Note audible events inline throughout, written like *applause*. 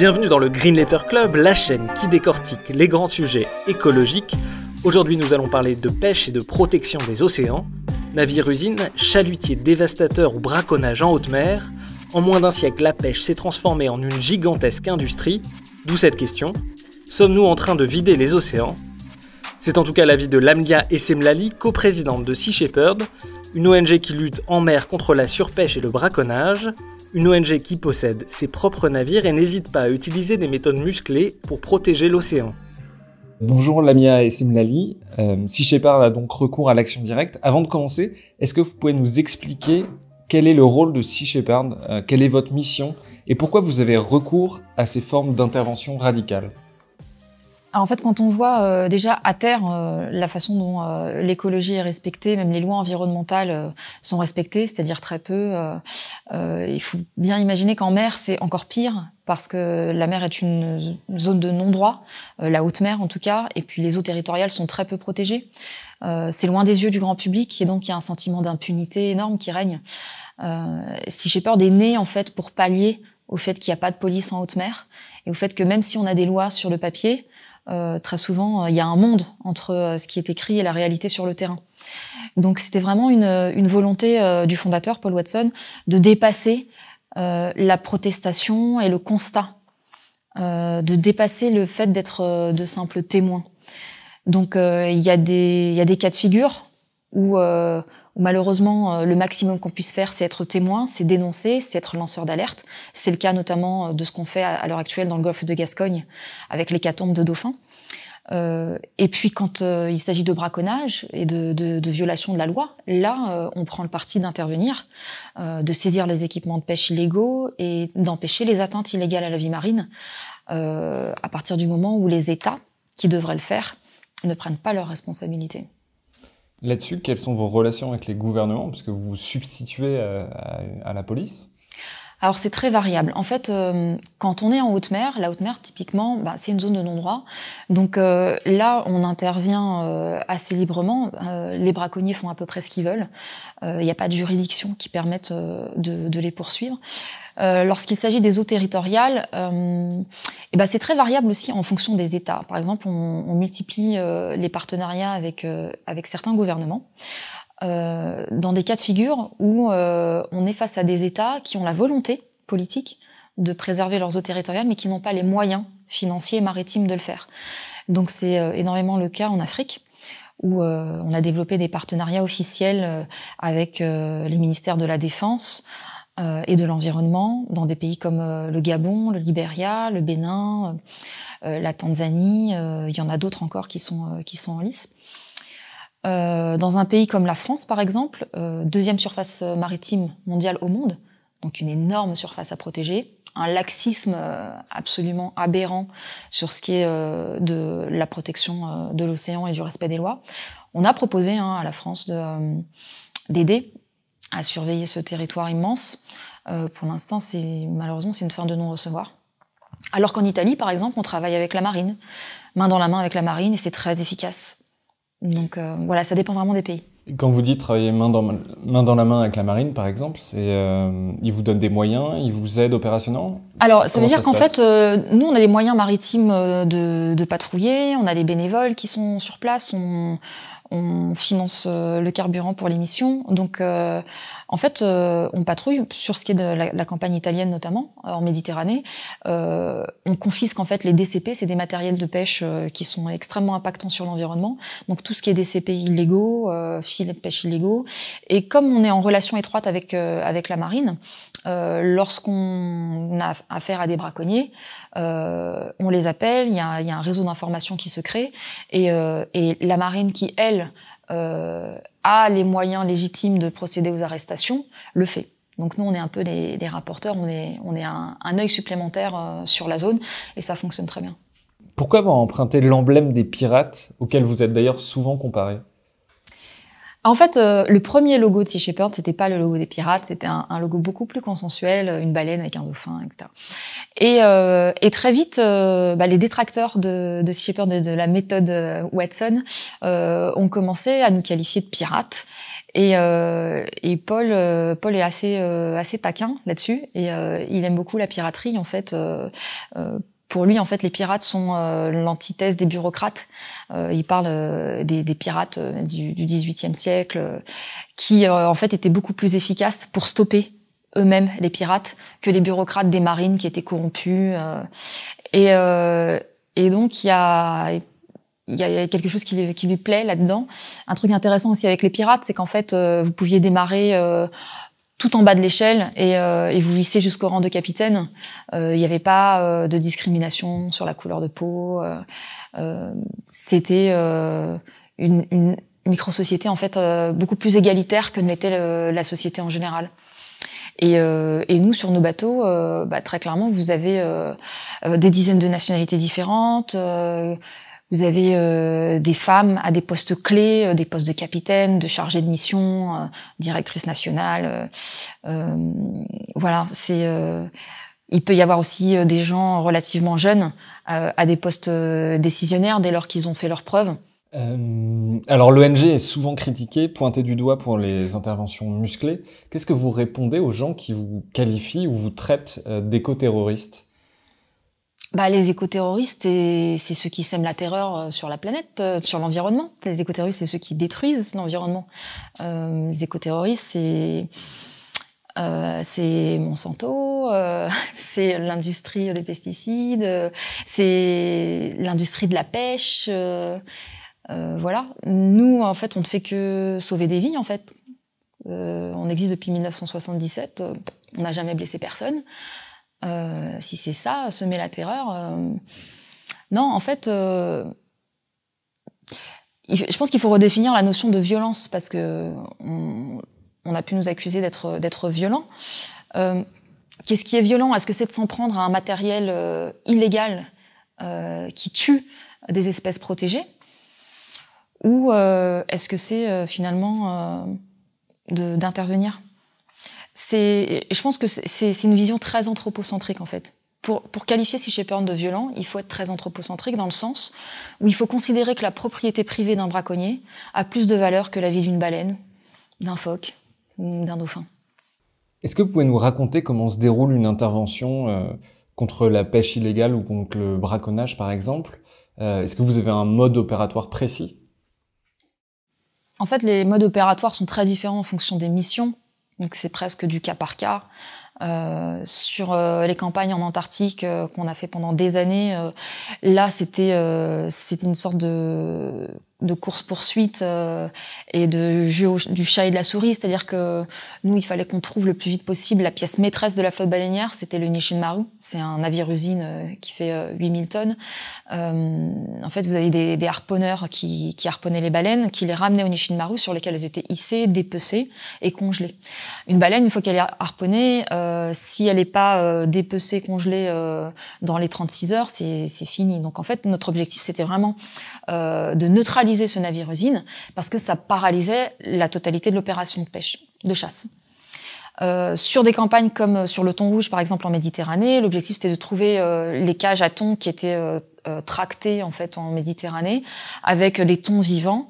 Bienvenue dans le Green Letter Club, la chaîne qui décortique les grands sujets écologiques. Aujourd'hui, nous allons parler de pêche et de protection des océans, navires-usines, chalutiers dévastateurs ou braconnage en haute mer. En moins d'un siècle, la pêche s'est transformée en une gigantesque industrie, d'où cette question. Sommes-nous en train de vider les océans C'est en tout cas l'avis de Lamlia Essemlali, coprésidente de Sea Shepherd, une ONG qui lutte en mer contre la surpêche et le braconnage une ONG qui possède ses propres navires et n'hésite pas à utiliser des méthodes musclées pour protéger l'océan. Bonjour Lamia et Simlali. Euh, si Shepard a donc recours à l'action directe, avant de commencer, est-ce que vous pouvez nous expliquer quel est le rôle de Sea Shepard, euh, quelle est votre mission et pourquoi vous avez recours à ces formes d'intervention radicales alors en fait, quand on voit euh, déjà à terre euh, la façon dont euh, l'écologie est respectée, même les lois environnementales sont respectées, c'est-à-dire très peu, il faut bien imaginer qu'en mer, c'est encore pire parce que la mer est une zone de non-droit, la haute mer en tout cas, et puis les eaux territoriales sont très peu protégées. c'est loin des yeux du grand public et donc il y a un sentiment d'impunité énorme qui règne. si j'ai peur des nez en fait pour pallier au fait qu'il n'y a pas de police en haute mer et au fait que même si on a des lois sur le papier, euh, très souvent, euh, il y a un monde entre euh, ce qui est écrit et la réalité sur le terrain. Donc c'était vraiment une, volonté du fondateur, Paul Watson, de dépasser la protestation et le constat, de dépasser le fait d'être de simples témoins. Donc il y a des cas de figure euh, où, malheureusement euh, le maximum qu'on puisse faire, c'est être témoin, c'est dénoncer, c'est être lanceur d'alerte. C'est le cas notamment euh, de ce qu'on fait à, l'heure actuelle dans le golfe de Gascogne avec l'hécatombe de dauphins. et puis quand il s'agit de braconnage et de, de, de, violation de la loi, là, on prend le parti d'intervenir, de saisir les équipements de pêche illégaux et d'empêcher les atteintes illégales à la vie marine à partir du moment où les États, qui devraient le faire, ne prennent pas leurs responsabilités. Là-dessus, quelles sont vos relations avec les gouvernements, puisque vous vous substituez euh, à, la police alors c'est très variable. En fait, euh, quand on est en haute mer, la haute mer typiquement, bah, c'est une zone de non-droit. Donc euh, là, on intervient assez librement. les braconniers font à peu près ce qu'ils veulent. Il n'y a pas de juridiction qui permette de, de, les poursuivre. Euh, lorsqu'il s'agit des eaux territoriales, euh, eh ben, c'est très variable aussi en fonction des États. Par exemple, on, multiplie euh, les partenariats avec, certains gouvernements. dans des cas de figure où on est face à des États qui ont la volonté politique de préserver leurs eaux territoriales, mais qui n'ont pas les moyens financiers et maritimes de le faire. Donc c'est énormément le cas en Afrique, où on a développé des partenariats officiels avec les ministères de la Défense, euh, et de l'environnement dans des pays comme euh, le Gabon, le Libéria, le Bénin, euh, la Tanzanie. Il y en a d'autres encore qui sont, qui sont en lice. dans un pays comme la France, par exemple, deuxième surface maritime mondiale au monde, donc une énorme surface à protéger, un laxisme absolument aberrant sur ce qui est de la protection de l'océan et du respect des lois. On a proposé hein, à la France d'aider à surveiller ce territoire immense. Euh, pour l'instant, c'est malheureusement c'est une fin de non-recevoir. Alors qu'en Italie, par exemple, on travaille avec la marine, main dans la main avec la marine, et c'est très efficace. Donc euh, voilà, ça dépend vraiment des pays. Quand vous dites travailler main dans, main dans la main avec la marine, par exemple, c'est euh, ils vous donnent des moyens, ils vous aident opérationnellement Alors, ça veut dire qu'en fait, nous, on a les moyens maritimes de, de, patrouiller, on a les bénévoles qui sont sur place, on, on finance euh, le carburant pour l'émission. Donc, euh, en fait, euh, on patrouille sur ce qui est de la, campagne italienne notamment, en Méditerranée. on confisque en fait les DCP, c'est des matériels de pêche qui sont extrêmement impactants sur l'environnement. Donc tout ce qui est DCP illégaux, filets de pêche illégaux. Et comme on est en relation étroite avec avec la marine, euh, lorsqu'on a affaire à des braconniers, euh, on les appelle, il y, a, un réseau d'informations qui se crée, et, euh, la marine qui, elle, a les moyens légitimes de procéder aux arrestations, le fait. Donc nous, on est un peu des rapporteurs, on est, un, un œil supplémentaire sur la zone, et ça fonctionne très bien. Pourquoi avoir emprunté l'emblème des pirates, auquel vous êtes d'ailleurs souvent comparé en fait, euh, le premier logo de Sea Shepherd, c'était pas le logo des pirates, c'était un, logo beaucoup plus consensuel, une baleine avec un dauphin, etc. Euh, et, très vite, euh, bah, les détracteurs de, de Sea Shepherd, de, la méthode Watson, ont commencé à nous qualifier de pirates. Et, Paul, Paul est assez, assez taquin là-dessus et il aime beaucoup la piraterie en fait pour lui, en fait, les pirates sont euh, l'antithèse des bureaucrates. Euh, il parle euh, des, des, pirates euh, du, du, 18 siècle, qui, en fait, étaient beaucoup plus efficaces pour stopper eux-mêmes les pirates que les bureaucrates des marines qui étaient corrompus. Et, et, donc, il y a, y a quelque chose qui lui, qui lui plaît là-dedans. Un truc intéressant aussi avec les pirates, c'est qu'en fait, vous pouviez démarrer tout en bas de l'échelle euh, et, vous lissez jusqu'au rang de capitaine. Euh, il n'y avait pas euh, de discrimination sur la couleur de peau. C'était une, une micro-société en fait beaucoup plus égalitaire que l'était la société en général. Et, nous, sur nos bateaux, bah, très clairement, vous avez des dizaines de nationalités différentes vous avez euh, des femmes à des postes clés, euh, des postes de capitaine, de chargée de mission, euh, directrice nationale. voilà, il peut y avoir aussi des gens relativement jeunes à des postes décisionnaires dès lors qu'ils ont fait leurs preuves. alors l'ONG est souvent critiquée, pointée du doigt pour les interventions musclées. Qu'est-ce que vous répondez aux gens qui vous qualifient ou vous traitent d'éco-terroristes bah, les écoterroristes, c'est ceux qui sèment la terreur euh, sur la planète, euh, sur l'environnement. Les écoterroristes, c'est ceux qui détruisent l'environnement. Euh, les écoterroristes, c'est euh, c'est Monsanto, *laughs* c'est l'industrie des pesticides, c'est l'industrie de la pêche. voilà. Nous, en fait, on ne fait que sauver des vies, en fait. on existe depuis 1977. On n'a jamais blessé personne. Euh, si c'est ça, semer la terreur. Euh, non, en fait, euh, je pense qu'il faut redéfinir la notion de violence parce que on, a pu nous accuser d'être d'être violent. Qu'est-ce qui est violent Est-ce que c'est de s'en prendre à un matériel illégal qui tue des espèces protégées Ou est-ce que c'est finalement d'intervenir je pense que c'est une vision très anthropocentrique en fait. Pour, qualifier si Shepherd de violent, il faut être très anthropocentrique dans le sens où il faut considérer que la propriété privée d'un braconnier a plus de valeur que la vie d'une baleine, d'un phoque ou d'un dauphin. Est-ce que vous pouvez nous raconter comment se déroule une intervention euh, contre la pêche illégale ou contre le braconnage par exemple euh, Est-ce que vous avez un mode opératoire précis en fait, les modes opératoires sont très différents en fonction des missions. Donc c'est presque du cas par cas. Euh, sur euh, les campagnes en Antarctique euh, qu'on a fait pendant des années, là c'était c'était une sorte de de course-poursuite euh, et de jeu du chat et de la souris. C'est-à-dire que nous, il fallait qu'on trouve le plus vite possible la pièce maîtresse de la flotte baleinière, c'était le Nishinmaru. C'est un navire-usine euh, qui fait 8000 euh, tonnes. en fait, vous avez des, des harponneurs qui, qui, harponnaient les baleines, qui les ramenaient au Nishinmaru, sur lesquels elles étaient hissées, dépecées et congelées. Une baleine, une fois qu'elle est harponnée, si elle n'est pas dépecée, congelée dans les 36 heures, c'est fini. Donc en fait, notre objectif, c'était vraiment de neutraliser ce navire usine parce que ça paralysait la totalité de l'opération de pêche, de chasse. Euh, sur des campagnes comme euh, sur le thon rouge, par exemple, en Méditerranée, l'objectif c'était de trouver euh, les cages à thon qui étaient tractées en fait en Méditerranée avec les thons vivants.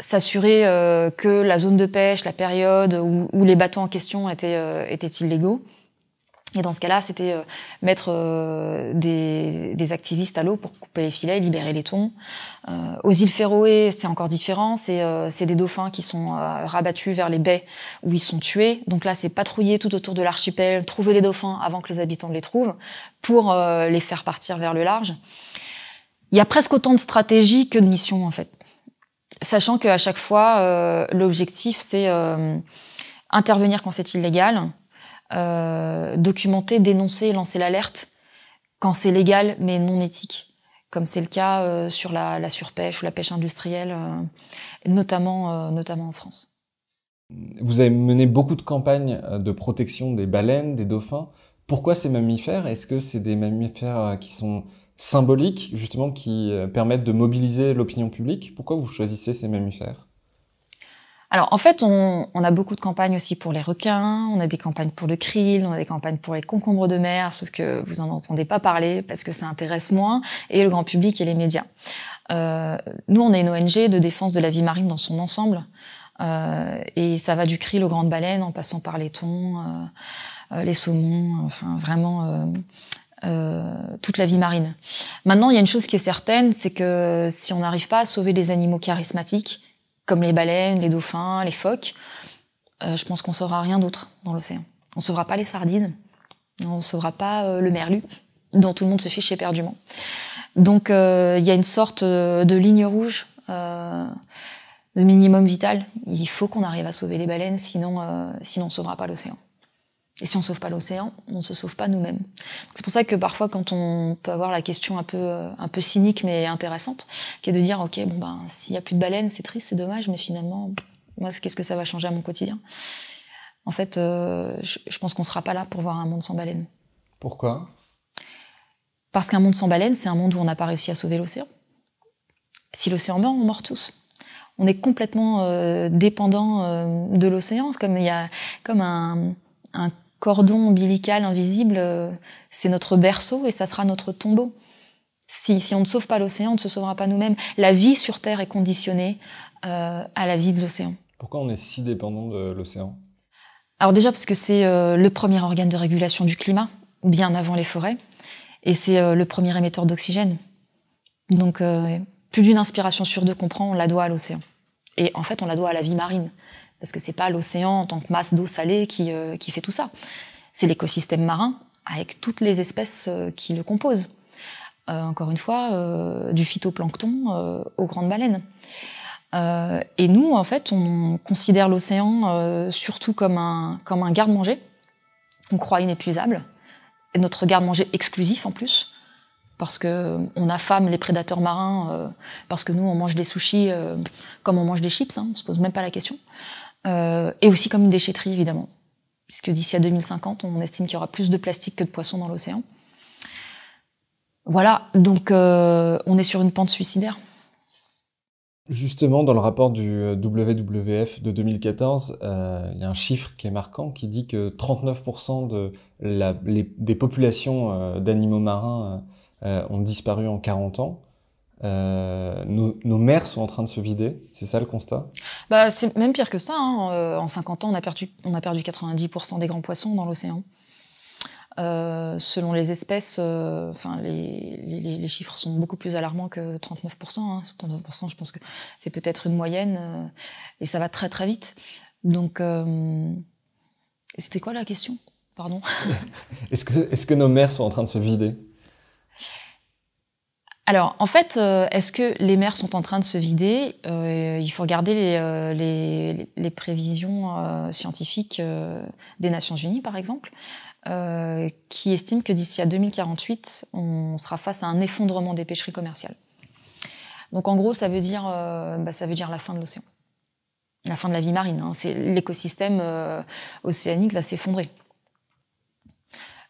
s'assurer que la zone de pêche, la période où, où les bateaux en question étaient, étaient illégaux, et dans ce cas-là, c'était euh, mettre euh, des, activistes à l'eau pour couper les filets, libérer les thons. Euh, aux îles Féroé, c'est encore différent. C'est des dauphins qui sont rabattus vers les baies où ils sont tués. Donc là, c'est patrouiller tout autour de l'archipel, trouver les dauphins avant que les habitants ne les trouvent pour les faire partir vers le large. Il y a presque autant de stratégies que de missions, en fait. Sachant qu'à chaque fois, l'objectif, c'est intervenir quand c'est illégal, euh, documenter, dénoncer, lancer l'alerte quand c'est légal mais non éthique, comme c'est le cas euh, sur la, la, surpêche ou la pêche industrielle, euh, notamment, notamment en France. Vous avez mené beaucoup de campagnes de protection des baleines, des dauphins. Pourquoi ces mammifères Est-ce que c'est des mammifères qui sont symboliques, justement, qui permettent de mobiliser l'opinion publique Pourquoi vous choisissez ces mammifères alors en fait, on, a beaucoup de campagnes aussi pour les requins, on a des campagnes pour le krill, on a des campagnes pour les concombres de mer, sauf que vous en entendez pas parler parce que ça intéresse moins et le grand public et les médias. Euh, nous, on est une ONG de défense de la vie marine dans son ensemble. Euh, et ça va du krill aux grandes baleines en passant par les thons, euh, les saumons, enfin vraiment toute la vie marine. Maintenant, il y a une chose qui est certaine, c'est que si on n'arrive pas à sauver les animaux charismatiques, comme les baleines, les dauphins, les phoques, euh, je pense qu'on saura rien d'autre dans l'océan. On saura pas les sardines, on saura pas euh, le merlu, dont tout le monde se fiche éperdument. Donc euh, il y a une sorte de ligne rouge, de minimum vital. Il faut qu'on arrive à sauver les baleines, sinon, sinon on sauvera pas l'océan. Et si on ne sauve pas l'océan, on ne se sauve pas nous-mêmes. C'est pour ça que parfois, quand on peut avoir la question un peu, euh, un peu cynique mais intéressante, qui est de dire, OK, bon ben, s'il n'y a plus de baleines, c'est triste, c'est dommage, mais finalement, moi, qu'est-ce que ça va changer à mon quotidien En fait, euh, je, pense qu'on ne sera pas là pour voir un monde sans baleines. Pourquoi Parce qu'un monde sans baleines, c'est un monde où on n'a pas réussi à sauver l'océan. Si l'océan meurt, on meurt tous on est complètement euh, dépendant de l'océan. C'est comme il y a comme un, un cordon ombilical invisible, euh, c'est notre berceau et ça sera notre tombeau. Si, on ne sauve pas l'océan, on ne se sauvera pas nous-mêmes. La vie sur Terre est conditionnée euh, à la vie de l'océan. Pourquoi on est si dépendant de l'océan Alors déjà parce que c'est euh, le premier organe de régulation du climat, bien avant les forêts, et c'est le premier émetteur d'oxygène. Donc plus d'une inspiration sur deux qu'on prend, on la doit à l'océan. Et en fait, on la doit à la vie marine parce que c'est pas l'océan en tant que masse d'eau salée qui, euh, fait tout ça. C'est l'écosystème marin avec toutes les espèces euh, qui le composent. Euh, encore une fois, du phytoplancton aux grandes baleines. et nous, en fait, on considère l'océan surtout comme un, garde-manger On croit inépuisable, notre garde-manger exclusif en plus, parce qu'on affame les prédateurs marins, parce que nous, on mange des sushis comme on mange des chips, hein, On ne se pose même pas la question. Euh, et aussi comme une déchetterie, évidemment, puisque d'ici à 2050, on estime qu'il y aura plus de plastique que de poissons dans l'océan. Voilà, donc euh, on est sur une pente suicidaire. Justement, dans le rapport du euh, WWF de 2014, il y a un chiffre qui est marquant qui dit que 39% des populations d'animaux marins ont disparu en 40 ans. Euh, nos, mers sont en train de se vider, c'est ça le constat bah, C'est même pire que ça. Hein. Euh, en 50 ans, on a perdu, on a perdu 90% des grands poissons dans l'océan. Euh, selon les espèces, enfin, les, les, chiffres sont beaucoup plus alarmants que 39%. 39%, hein. je pense que c'est peut-être une moyenne et ça va très très vite. Donc, c'était quoi la question Pardon. *laughs* est-ce que, est que nos mers sont en train de se vider alors, en fait, euh, est-ce que les mers sont en train de se vider euh, Il faut regarder les, euh, prévisions scientifiques des Nations Unies, par exemple, qui estiment que d'ici à 2048, on sera face à un effondrement des pêcheries commerciales. Donc, en gros, ça veut dire, bah, ça veut dire la fin de l'océan, la fin de la vie marine. Hein. l'écosystème océanique va s'effondrer.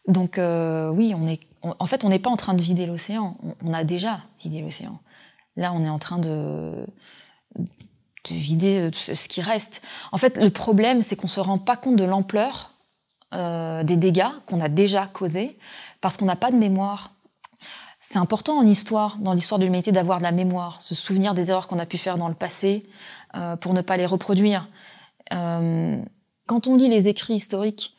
Donc, oui, on est en fait, on n'est pas en train de vider l'océan. On, a déjà vidé l'océan. Là, on est en train de, vider euh, ce qui reste. En fait, le problème, c'est qu'on ne se rend pas compte de l'ampleur euh, des dégâts qu'on a déjà causés parce qu'on n'a pas de mémoire. C'est important en histoire, dans l'histoire de l'humanité, d'avoir de la mémoire, se souvenir des erreurs qu'on a pu faire dans le passé euh, pour ne pas les reproduire. quand on lit les écrits historiques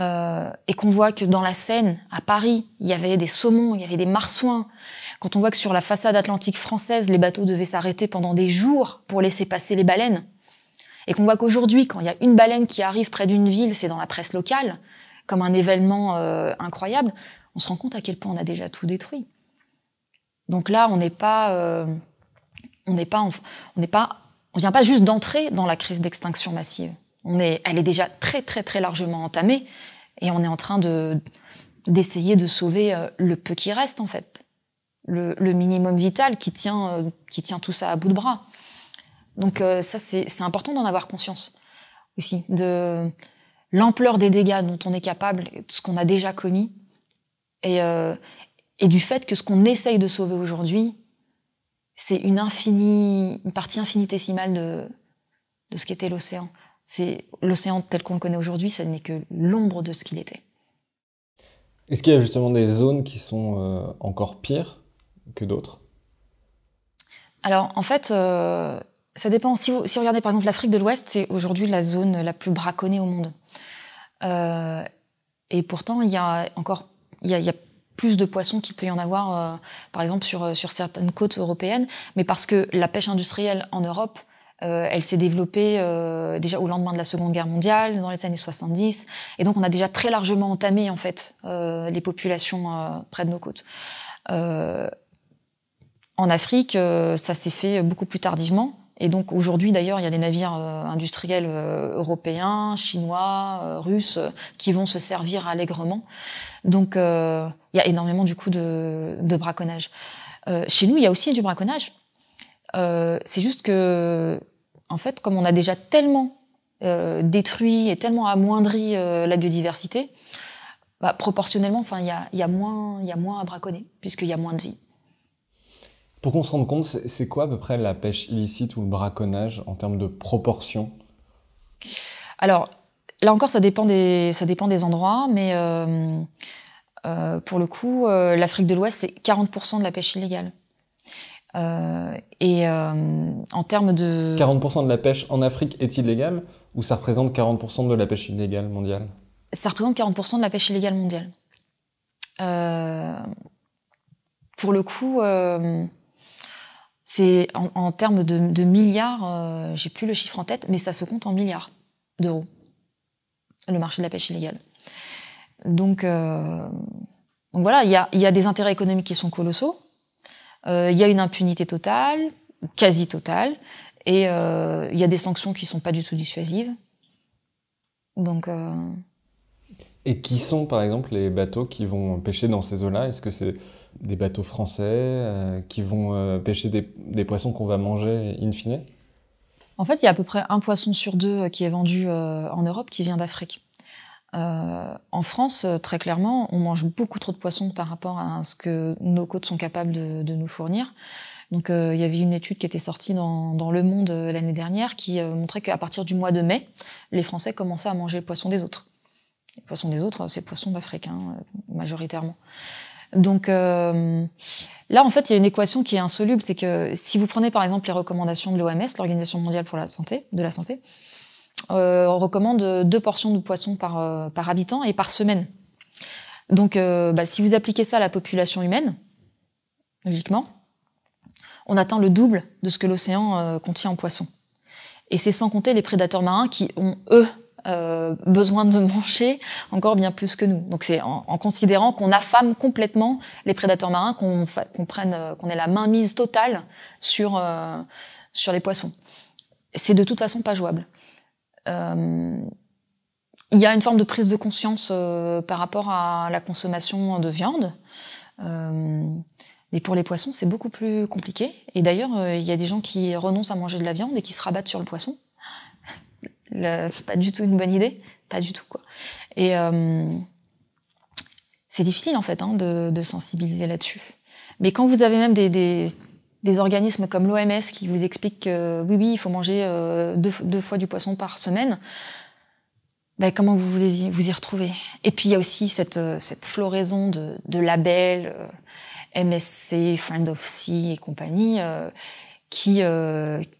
euh, et qu'on voit que dans la Seine, à Paris, il y avait des saumons, il y avait des marsouins, quand on voit que sur la façade atlantique française, les bateaux devaient s'arrêter pendant des jours pour laisser passer les baleines, et qu'on voit qu'aujourd'hui, quand il y a une baleine qui arrive près d'une ville, c'est dans la presse locale, comme un événement euh, incroyable, on se rend compte à quel point on a déjà tout détruit. Donc là, on n'est pas, euh, on n'est pas, on n'est pas, on vient pas juste d'entrer dans la crise d'extinction massive elle est déjà très très très largement entamée et on est en train d'essayer de sauver euh, le peu qui reste en fait, le, minimum vital qui tient euh, qui tient tout ça à bout de bras. Donc euh, ça c'est important d'en avoir conscience aussi de l'ampleur des dégâts dont on est capable, de ce qu'on a déjà commis et du fait que ce qu'on essaye de sauver aujourd'hui c'est une infinie une partie infinitésimale de ce qu'était l'océan l'océan tel qu'on le connaît aujourd'hui, ça n'est que l'ombre de ce qu'il était. Est-ce qu'il y a justement des zones qui sont euh, encore pires que d'autres Alors, en fait, euh, ça dépend. Si vous, regardez par exemple l'Afrique de l'Ouest, c'est aujourd'hui la zone la plus braconnée au monde. Euh, et pourtant, il y a encore il y plus de poissons qu'il peut y en avoir, par exemple, sur, sur certaines côtes européennes. Mais parce que la pêche industrielle en Europe euh, elle s'est développée euh, déjà au lendemain de la Seconde Guerre mondiale, dans les années 70, et donc on a déjà très largement entamé en fait euh, les populations près de nos côtes. en Afrique, ça s'est fait beaucoup plus tardivement. Et donc aujourd'hui, d'ailleurs, il y a des navires industriels européens, chinois, russes, qui vont se servir allègrement. Donc il y a énormément du coup de, braconnage. chez nous, il y a aussi du braconnage. c'est juste que en fait, comme on a déjà tellement euh, détruit et tellement amoindri euh, la biodiversité, bah, proportionnellement, enfin, il y a, moins, y a moins à braconner puisqu'il y a moins de vie. Pour qu'on se rende compte, c'est quoi à peu près la pêche illicite ou le braconnage en termes de proportion Alors, là encore, ça dépend des, ça dépend des endroits, mais euh, pour le coup, l'Afrique de l'Ouest, c'est 40% de la pêche illégale. Euh, et euh, en termes de... 40% de la pêche en Afrique est illégale ou ça représente 40% de la pêche illégale mondiale Ça représente 40% de la pêche illégale mondiale. Euh, pour le coup, c'est en, termes de, milliards, j'ai plus le chiffre en tête, mais ça se compte en milliards d'euros, le marché de la pêche illégale. Donc, donc voilà, il y y a, des intérêts économiques qui sont colossaux. Euh, il y a une impunité totale, quasi totale, et euh, il y a des sanctions qui sont pas du tout dissuasives. Donc. Euh, et qui sont, par exemple, les bateaux qui vont pêcher dans ces eaux-là Est-ce que c'est des bateaux français qui vont pêcher des, poissons qu'on va manger in fine En fait, il y a à peu près un poisson sur deux qui est vendu en Europe qui vient d'Afrique. Euh, en France, euh, très clairement, on mange beaucoup trop de poissons par rapport à ce que nos côtes sont capables de, nous fournir. Donc, euh, il y avait une étude qui était sortie dans, Le Monde l'année dernière qui montrait qu'à partir du mois de mai, les Français commençaient à manger le poisson des autres. Le poisson des autres, c'est poisson d'Afrique, hein, majoritairement. Donc là, en fait, il y a une équation qui est insoluble, c'est que si vous prenez par exemple les recommandations de l'OMS, l'Organisation mondiale pour la santé, de la santé, euh, on recommande deux portions de poisson par, euh, par habitant et par semaine. Donc, euh, bah, si vous appliquez ça à la population humaine, logiquement, on atteint le double de ce que l'océan contient en poissons. Et c'est sans compter les prédateurs marins qui ont, eux, besoin de *laughs* manger encore bien plus que nous. Donc c'est en, considérant qu'on affame complètement les prédateurs marins, qu'on qu prenne, qu'on ait la mainmise totale sur sur les poissons. C'est de toute façon pas jouable. Euh, il y a une forme de prise de conscience euh, par rapport à la consommation de viande. Euh, mais pour les poissons, c'est beaucoup plus compliqué. Et d'ailleurs, il y a des gens qui renoncent à manger de la viande et qui se rabattent sur le poisson. *laughs* c'est pas du tout une bonne idée, pas du tout quoi. Et c'est difficile en fait hein, de, sensibiliser là-dessus. Mais quand vous avez même des des organismes comme l'OMS qui vous expliquent que oui, oui, il faut manger euh, deux, fois du poisson par semaine, ben, comment vous voulez vous y retrouver Et puis il y a aussi cette, euh, cette floraison de, de labels, euh, MSC, Friend of Sea et compagnie, qui,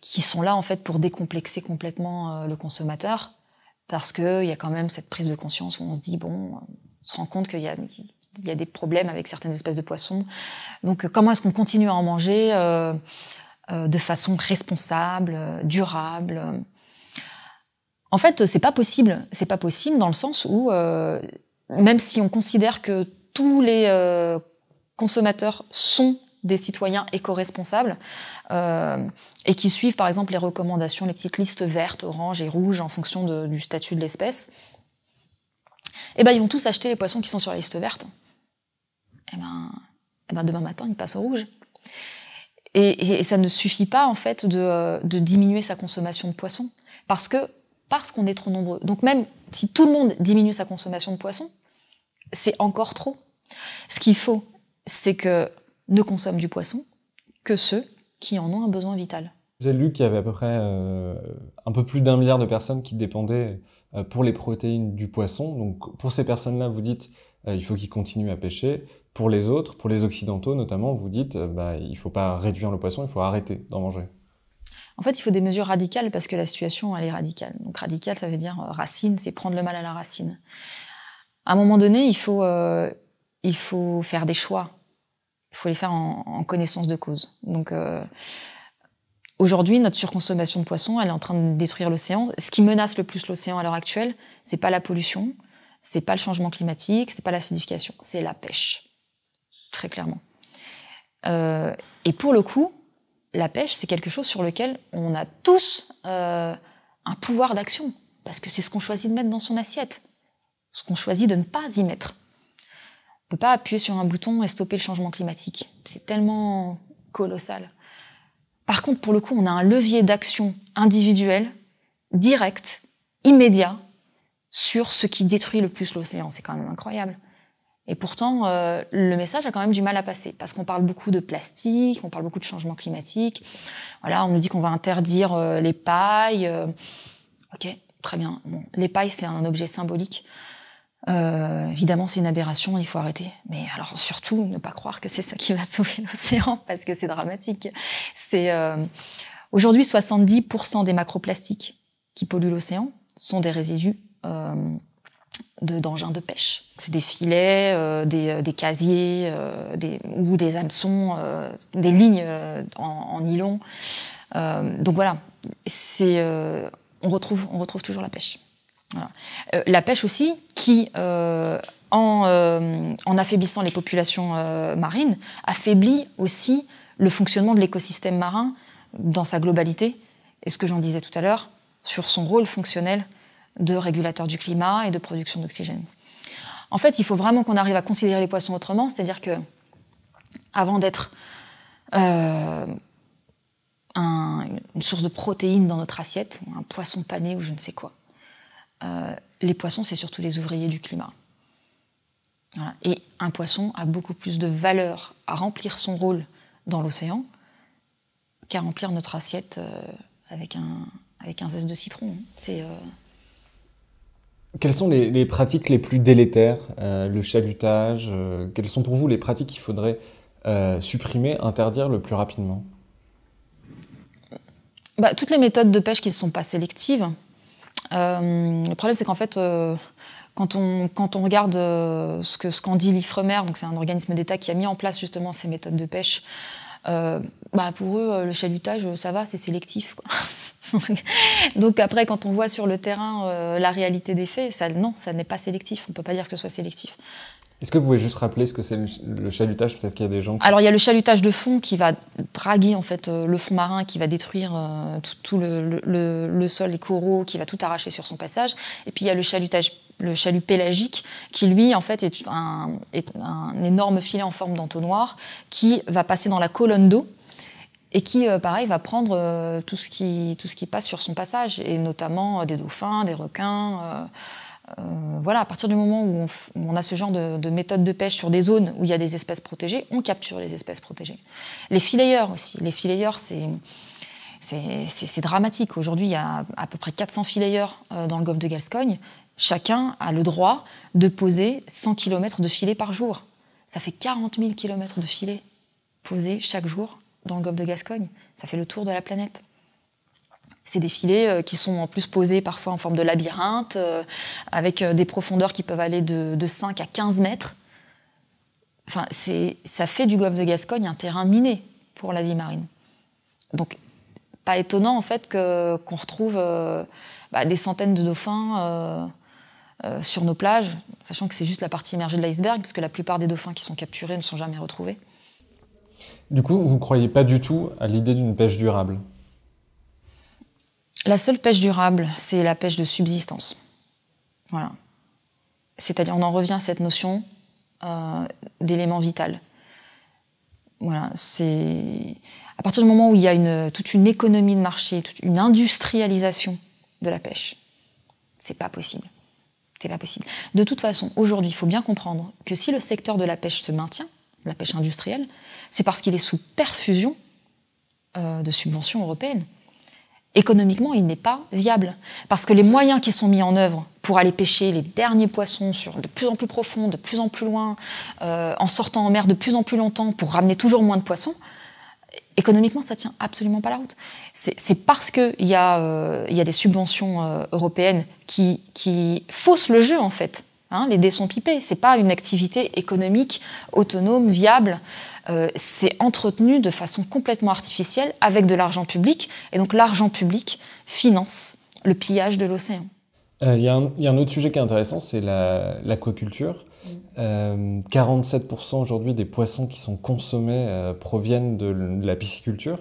qui sont là en fait pour décomplexer complètement le consommateur, parce qu'il y a quand même cette prise de conscience où on se dit, bon, on se rend compte qu'il y a il y a des problèmes avec certaines espèces de poissons. Donc euh, comment est-ce qu'on continue à en manger euh, euh, de façon responsable, durable En fait, c'est pas possible. C'est pas possible dans le sens où même si on considère que tous les consommateurs sont des citoyens éco-responsables et qui suivent par exemple les recommandations, les petites listes vertes, oranges et rouges en fonction du statut de l'espèce, eh ben, ils vont tous acheter les poissons qui sont sur la liste verte. Eh ben, eh ben, demain matin, il passe au rouge. Et, ça ne suffit pas, en fait, de, diminuer sa consommation de poisson. Parce que, parce qu'on est trop nombreux. Donc même si tout le monde diminue sa consommation de poisson, c'est encore trop. Ce qu'il faut, c'est que ne consomment du poisson que ceux qui en ont un besoin vital. J'ai lu qu'il y avait à peu près euh, un peu plus d'un milliard de personnes qui dépendaient euh, pour les protéines du poisson. Donc pour ces personnes-là, vous dites euh, il faut qu'ils continuent à pêcher. Pour les autres, pour les Occidentaux notamment, vous dites euh, bah, il ne faut pas réduire le poisson, il faut arrêter d'en manger. En fait, il faut des mesures radicales parce que la situation, elle est radicale. Donc radicale, ça veut dire euh, racine, c'est prendre le mal à la racine. À un moment donné, il faut, euh, il faut faire des choix. Il faut les faire en, connaissance de cause. Donc aujourd'hui, notre surconsommation de poissons, elle est en train de détruire l'océan. Ce qui menace le plus l'océan à l'heure actuelle, c'est pas la pollution, c'est pas le changement climatique, c'est pas l'acidification, c'est la pêche très clairement. Euh, et pour le coup, la pêche, c'est quelque chose sur lequel on a tous euh, un pouvoir d'action, parce que c'est ce qu'on choisit de mettre dans son assiette, ce qu'on choisit de ne pas y mettre. On ne peut pas appuyer sur un bouton et stopper le changement climatique. C'est tellement colossal. Par contre, pour le coup, on a un levier d'action individuel, direct, immédiat, sur ce qui détruit le plus l'océan. C'est quand même incroyable. Et pourtant, euh, le message a quand même du mal à passer parce qu'on parle beaucoup de plastique, on parle beaucoup de changement climatique. Voilà, on nous dit qu'on va interdire euh, les pailles. Euh, ok, très bien. Bon, les pailles, c'est un objet symbolique. évidemment, c'est une aberration, il faut arrêter. Mais alors, surtout, ne pas croire que c'est ça qui va *laughs* sauver l'océan parce que c'est dramatique. C'est aujourd'hui 70% des macroplastiques qui polluent l'océan sont des résidus d'engins de, pêche. C'est des filets, euh, euh, des, casiers euh, ou des hameçons, des lignes en, nylon. donc voilà, on, retrouve, on retrouve toujours la pêche. la pêche aussi qui en, affaiblissant les populations marines, affaiblit aussi le fonctionnement de l'écosystème marin dans sa globalité, et ce que j'en disais tout à l'heure, sur son rôle fonctionnel de régulateurs du climat et de production d'oxygène. En fait, il faut vraiment qu'on arrive à considérer les poissons autrement, c'est-à-dire que avant d'être euh, une source de protéines dans notre assiette, un poisson pané ou je ne sais quoi, euh, les poissons, c'est surtout les ouvriers du climat. Et un poisson a beaucoup plus de valeur à remplir son rôle dans l'océan qu'à remplir notre assiette euh, avec, un, avec zeste de citron. Hein. Quelles sont les, pratiques les plus délétères euh, Le chalutage euh, Quelles sont pour vous les pratiques qu'il faudrait euh, supprimer, interdire le plus rapidement bah, Toutes les méthodes de pêche qui ne sont pas sélectives. le problème, c'est qu'en fait, quand on, quand on, regarde ce qu'en ce dit l'IFREMER, donc c'est un organisme d'État qui a mis en place justement ces méthodes de pêche euh, bah pour eux, euh, le chalutage, ça va, c'est sélectif. Quoi. *laughs* Donc après, quand on voit sur le terrain euh, la réalité des faits, ça, non, ça n'est pas sélectif. On ne peut pas dire que ce soit sélectif. Est-ce que vous pouvez juste rappeler ce que c'est le chalutage Peut-être qu'il y a des gens. Alors il y a le chalutage de fond qui va draguer en fait le fond marin, qui va détruire tout, le, le, sol, les coraux, qui va tout arracher sur son passage. Et puis il y a le chalutage le chalut pélagique, qui lui, en fait, est un, énorme filet en forme d'entonnoir qui va passer dans la colonne d'eau et qui, euh, pareil, va prendre euh, tout, ce qui, tout ce qui passe sur son passage, et notamment euh, des dauphins, des requins. voilà, à partir du moment où on, a ce genre de, méthode de pêche sur des zones où il y a des espèces protégées, on capture les espèces protégées. Les filayeurs aussi. Les filayeurs, c'est. C'est dramatique. Aujourd'hui, il y a à peu près 400 filayeurs dans le golfe de Gascogne Chacun a le droit de poser 100 km de filets par jour. Ça fait 40 000 km de filets posés chaque jour dans le golfe de Gascogne. Ça fait le tour de la planète. C'est des filets euh, qui sont en plus posés parfois en forme de labyrinthe, euh, avec euh, des profondeurs qui peuvent aller de, 5 à 15 mètres. Enfin, ça fait du golfe de Gascogne un terrain miné pour la vie marine. Donc, pas étonnant en fait qu'on retrouve bah, des centaines de dauphins. Euh, sur nos plages, sachant que c'est juste la partie émergée de l'iceberg, parce que la plupart des dauphins qui sont capturés ne sont jamais retrouvés. Du coup, vous ne croyez pas du tout à l'idée d'une pêche durable La seule pêche durable, c'est la pêche de subsistance. Voilà. C'est-à-dire, on en revient à cette notion euh, d'élément vital. Voilà, c'est à partir du moment où il y a toute une économie de marché, toute une industrialisation de la pêche, c'est pas possible c'est pas possible. De toute façon, aujourd'hui, il faut bien comprendre que si le secteur de la pêche se maintient, la pêche industrielle, c'est parce qu'il est sous perfusion euh, de subventions européennes. Économiquement, il n'est pas viable. Parce que les moyens qui sont mis en œuvre pour aller pêcher les derniers poissons sur de plus en plus profond, de plus en plus loin, euh, en sortant en mer de plus en plus longtemps pour ramener toujours moins de poissons, économiquement, ça tient absolument pas la route. C'est parce qu'il euh, y, a, des subventions euh, européennes qui, faussent le jeu, en fait. Hein, les dés sont pipés. C'est pas une activité économique autonome, viable. Euh, c'est entretenu de façon complètement artificielle avec de l'argent public. Et donc l'argent public finance le pillage de l'océan. Il y, a un autre sujet qui est intéressant, c'est l'aquaculture. 47% euh, aujourd'hui des poissons qui sont consommés euh, proviennent de, la pisciculture.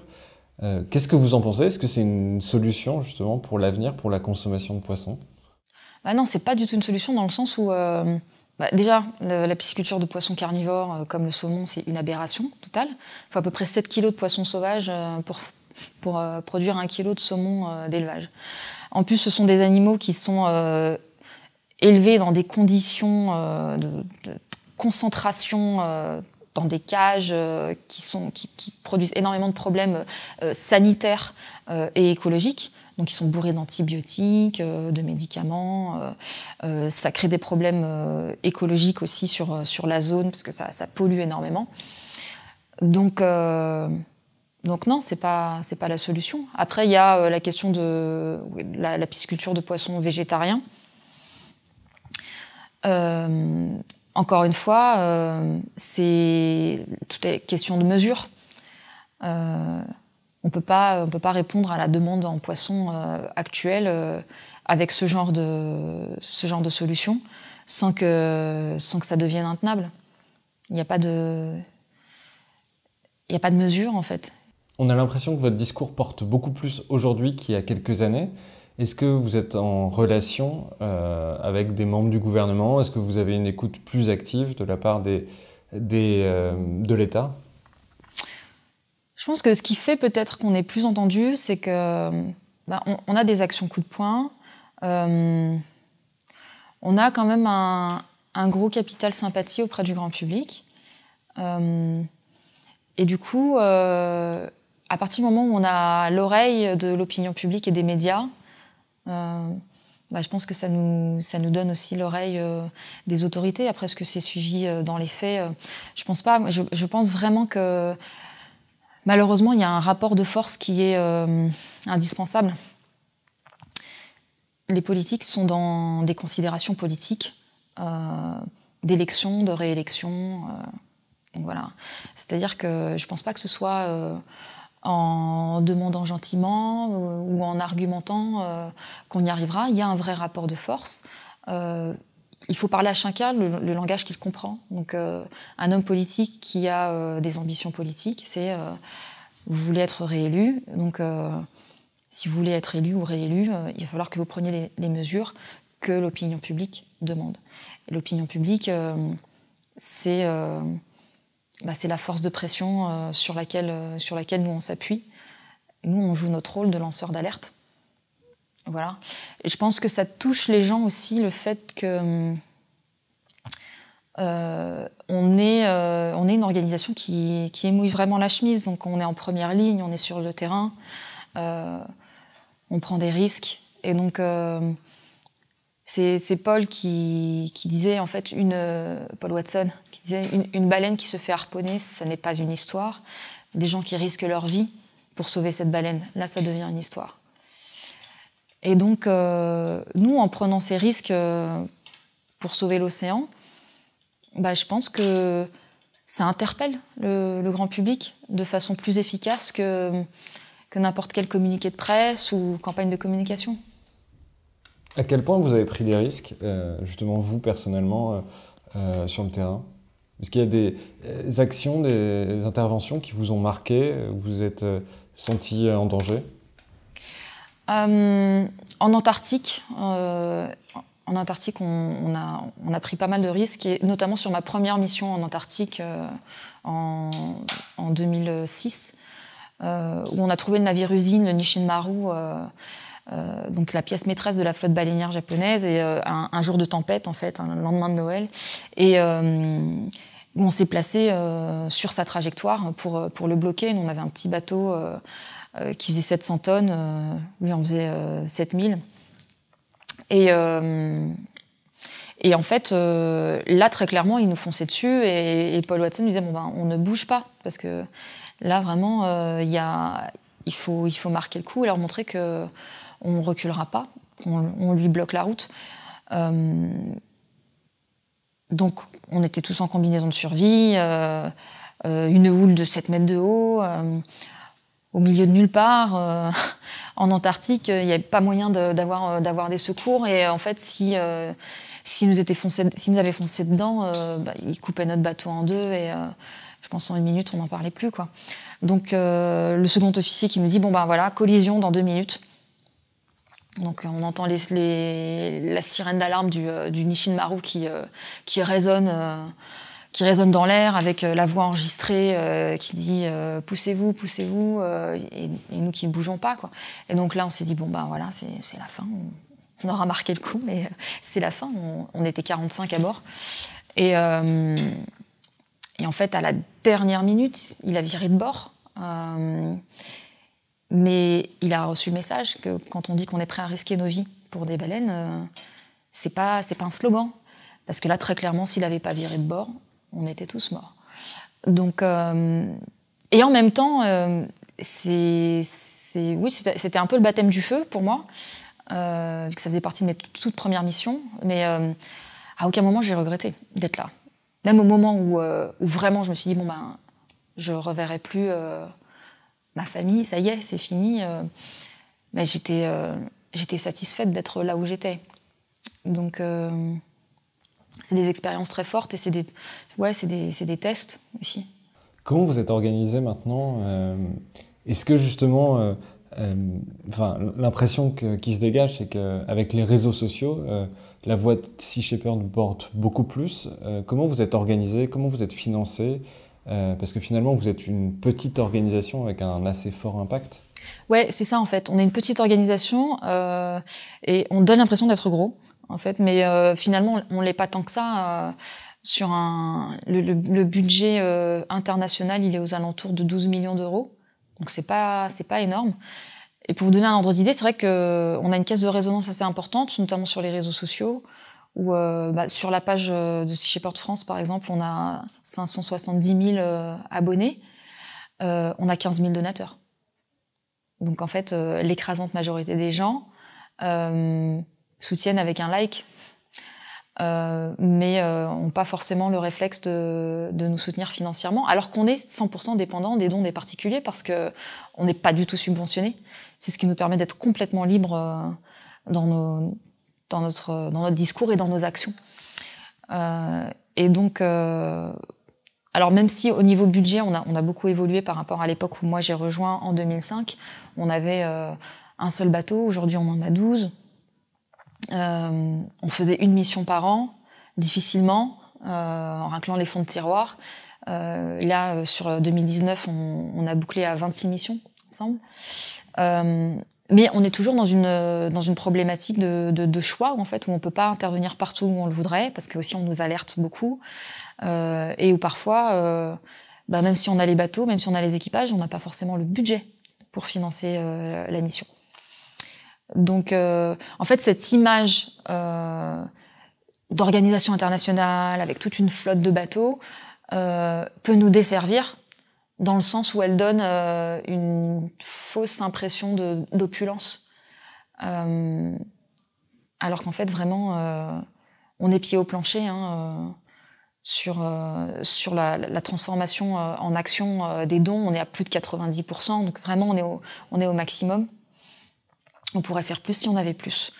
Euh, qu'est-ce que vous en pensez Est-ce que c'est une solution justement pour l'avenir, pour la consommation de poissons Non, bah Non, c'est pas du tout une solution dans le sens où bah déjà, la pisciculture de poissons carnivores comme le saumon, c'est une aberration totale. Il faut à peu près 7 kg de poissons sauvages pour, pour produire un kg de saumon d'élevage. En plus, ce sont des animaux qui sont élevés dans des conditions euh, de, concentration euh, dans des cages euh, qui, sont, qui, produisent énormément de problèmes sanitaires et écologiques. Donc ils sont bourrés d'antibiotiques, de médicaments. ça crée des problèmes écologiques aussi sur, sur la zone parce que ça, ça pollue énormément. Donc, donc non, c'est pas c'est pas la solution. Après il y a la question de la pisciculture de poissons végétariens. Euh, encore une fois, euh, c'est toute est question de mesure. Euh, on peut pas, peut pas répondre à la demande en poisson actuelle avec ce genre de ce genre de solution sans que sans que ça devienne intenable. Il n'y a pas de a pas de mesure en fait. On a l'impression que votre discours porte beaucoup plus aujourd'hui qu'il y a quelques années. Est-ce que vous êtes en relation euh, avec des membres du gouvernement Est-ce que vous avez une écoute plus active de la part euh, de l'État Je pense que ce qui fait peut-être qu'on est plus entendu, c'est que bah, on, a des actions coup de poing. Euh, on a quand même un, gros capital sympathie auprès du grand public. et du coup, à partir du moment où on a l'oreille de l'opinion publique et des médias, euh, bah, je pense que ça nous, ça nous donne aussi l'oreille euh, des autorités. Après, ce que c'est suivi euh, dans les faits, je pense pas. Je, pense vraiment que malheureusement, il y a un rapport de force qui est indispensable. Les politiques sont dans des considérations politiques, d'élection, de réélection. voilà. C'est-à-dire que je pense pas que ce soit en demandant gentiment euh, ou, en argumentant euh, qu'on y arrivera. Il y a un vrai rapport de force euh, il faut parler à chacun le, langage qu'il comprend. Donc, un homme politique qui a des ambitions politiques, c'est vous voulez être réélu. Donc, si vous voulez être élu ou réélu, il va falloir que vous preniez les mesures que l'opinion publique demande. L'opinion publique, c'est bah, c'est la force de pression euh, sur, laquelle, euh, sur laquelle nous on s'appuie. Nous, on joue notre rôle de lanceur d'alerte. Voilà. Et je pense que ça touche les gens aussi, le fait que euh, on, est, on est une organisation qui, qui, émouille vraiment la chemise. Donc on est en première ligne, on est sur le terrain, on prend des risques. Et donc c'est Paul qui, disait, en fait, une, euh, Paul Watson, qui disait une, baleine qui se fait harponner, ce n'est pas une histoire. Des gens qui risquent leur vie pour sauver cette baleine, là, ça devient une histoire. Et donc, euh, nous, en prenant ces risques euh, pour sauver l'océan, bah, je pense que ça interpelle le, grand public de façon plus efficace que, que n'importe quel communiqué de presse ou campagne de communication. À quel point vous avez pris des risques, euh, justement vous personnellement, euh, euh, sur le terrain Est-ce qu'il y a des actions, des interventions qui vous ont marqué, où vous vous êtes senti en danger En Antarctique, en Antarctique, on, a, pris pas mal de risques, notamment sur ma première mission en Antarctique en, 2006, où on a trouvé le navire usine, le Nishinmaru, euh, donc la pièce maîtresse de la flotte baleinière japonaise, et euh, un, jour de tempête, en fait, un lendemain de Noël. Et euh, on s'est placé sur sa trajectoire pour, pour le bloquer. on avait un petit bateau qui faisait 700 tonnes, lui en faisait 7000. Et. Et en fait, là, très clairement, ils nous fonçaient dessus. Et, Paul Watson nous disait, bon, ben, on ne bouge pas. Parce que là, vraiment, il, faut, il faut marquer le coup et leur montrer que on reculera pas, on, lui bloque la route. Euh, donc on était tous en combinaison de survie, euh, euh, une houle de 7 mètres de haut, au milieu de nulle part, *laughs* en Antarctique, il n'y avait pas moyen d'avoir des secours. Et en fait, si s'ils nous, était si nous avaient foncé dedans, bah, ils coupaient notre bateau en deux et je pense en une minute, on n'en parlait plus. Quoi. Donc le second officier qui nous dit, bon ben voilà, collision dans deux minutes. Donc euh, on entend la sirène d'alarme du, euh, du, Nishin Maru euh, qui, résonne qui résonne dans l'air avec la voix enregistrée qui dit poussez-vous, poussez-vous, et, nous qui ne bougeons pas. Quoi. Et donc là, on s'est dit bon, ben voilà, c'est la fin. On, aura marqué le coup, mais c'est la fin. On, était 45 à bord. Et, et, en fait, à la dernière minute, il a viré de bord. Mais il a reçu le message que quand on dit qu'on est prêt à risquer nos vies pour des baleines, ce euh, c'est pas c'est pas un slogan. Parce que là, très clairement, s'il n'avait pas viré de bord, on était tous morts. Donc, euh, et en même temps, euh, c'est, oui, c'était, un peu le baptême du feu pour moi, vu que ça faisait partie de mes toutes premières missions. Mais à aucun moment, j'ai regretté d'être là. Même au moment où, où, vraiment je me suis dit, bon, ben, je reverrai plus ma famille, ça y est, c'est fini. Euh, mais j'étais, euh, j'étais satisfaite d'être là où j'étais. Donc, euh, c'est des expériences très fortes et c'est des, ouais, des, tests aussi. Comment vous êtes organisé maintenant Est-ce que justement, enfin, l'impression qui se dégage, c'est qu'avec les réseaux sociaux, la voix de Sea Shepherd porte beaucoup plus. comment vous êtes organisé Comment vous êtes financé euh, parce que finalement, vous êtes une petite organisation avec un assez fort impact. Ouais, c'est ça en fait. On est une petite organisation euh, et on donne l'impression d'être gros en fait, mais euh, finalement, on l'est pas tant que ça. sur le, budget international, il est aux alentours de 12 millions d'euros, donc c'est pas c'est pas énorme. Et pour vous donner un ordre d'idée, c'est vrai qu'on a une caisse de résonance assez importante, notamment sur les réseaux sociaux ou euh, bah, sur la page euh, de Shepherd France, par exemple, on a 570 000 euh, abonnés, on a 15 000 donateurs. Donc en fait, l'écrasante majorité des gens soutiennent avec un like, mais n'ont pas forcément le réflexe de, de nous soutenir financièrement, alors qu'on est 100% dépendant des dons des particuliers parce que on n'est pas du tout subventionné. C'est ce qui nous permet d'être complètement libre dans nos dans notre, dans notre discours et dans nos actions. Euh, et donc, euh, alors même si au niveau budget, on a, on a beaucoup évolué par rapport à l'époque où moi j'ai rejoint en 2005, on avait euh, un seul bateau, aujourd'hui on en a 12. on faisait une mission par an, difficilement, en raclant les fonds de tiroir. là, sur 2019, on, on, a bouclé à 26 missions ensemble. Mais on est toujours dans une, euh, dans une problématique de, choix, en fait, où on ne peut pas intervenir partout où on le voudrait, parce que aussi on nous alerte beaucoup, euh, et où parfois, euh, bah, même si on a les bateaux, même si on a les équipages, on n'a pas forcément le budget pour financer la mission. Donc, en fait, cette image d'organisation internationale avec toute une flotte de bateaux peut nous desservir dans le sens où elle donne euh, une fausse impression d'opulence. Euh, alors qu'en fait, vraiment, euh, on est pied au plancher hein, sur, la, transformation en action des dons. On est à plus de 90%, donc vraiment, on est au, maximum. On pourrait faire plus si on avait plus.